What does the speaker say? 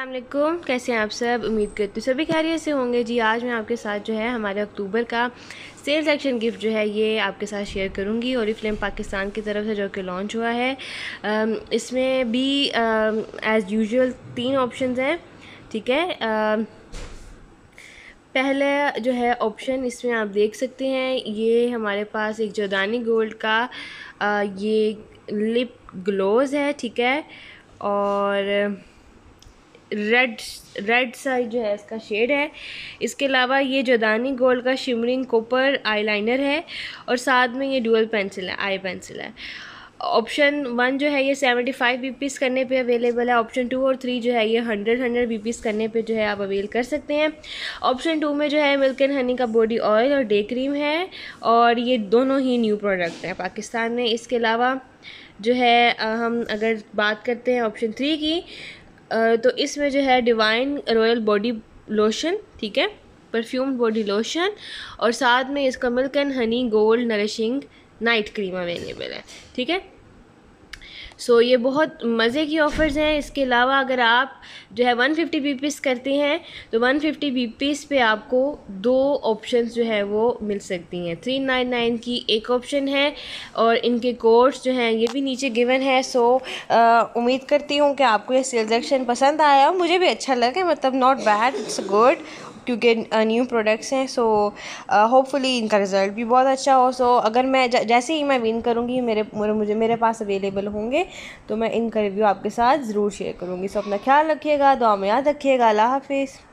असलम कैसे हैं आप सब उम्मीद करती हूँ सभी खैरियत से होंगे जी आज मैं आपके साथ जो है हमारे अक्टूबर का सेल्स एक्शन गिफ्ट जो है ये आपके साथ शेयर करूँगी और फिल्म पाकिस्तान की तरफ से जो कि लॉन्च हुआ है इसमें भी एज़ यूजुअल तीन ऑप्शन हैं ठीक है आ, पहला जो है ऑप्शन इसमें आप देख सकते हैं ये हमारे पास एक जदानी गोल्ड का आ, ये लिप ग्लोज है ठीक है और रेड रेड साइज जो है इसका शेड है इसके अलावा ये जदानी गोल्ड का शिमरिंग कोपर आईलाइनर है और साथ में ये डुअल पेंसिल है आई पेंसिल है ऑप्शन वन जो है ये सेवेंटी फाइव बी पीस करने पे अवेलेबल है ऑप्शन टू और थ्री जो है ये हंड्रेड हंड्रेड बी पीस करने पे जो है आप अवेल कर सकते हैं ऑप्शन टू में जो है मिल्क एंड हनी का बॉडी ऑयल और डे क्रीम है और ये दोनों ही न्यू प्रोडक्ट हैं पाकिस्तान में इसके अलावा जो है हम अगर बात करते हैं ऑप्शन थ्री की तो इसमें जो है डिवाइन रॉयल बॉडी लोशन ठीक है परफ्यूम बॉडी लोशन और साथ में इसका milk and honey gold nourishing night cream available है ठीक है सो so, ये बहुत मज़े की ऑफ़र्स हैं इसके अलावा अगर आप जो है वन फिफ्टी बी करते हैं तो वन फिफ्टी बी पर आपको दो ऑप्शन जो है वो मिल सकती हैं थ्री नाइन नाइन की एक ऑप्शन है और इनके कोर्स जो हैं ये भी नीचे गिवन है सो so, उम्मीद करती हूँ कि आपको ये सिलेक्शन पसंद आया मुझे भी अच्छा लगा मतलब not bad it's good to get new products हैं सो होपफुली uh, इनका रिज़ल्ट भी बहुत अच्छा हो सो so, अगर मैं जैसे ही मैं विन करूँगी मेरे मुझे मेरे पास अवेलेबल होंगे तो मैं इनका रिव्यू आपके साथ ज़रूर शेयर करूँगी सो so, अपना ख्याल रखिएगा दुआ में याद रखिएगा अल्लाह हाफिज़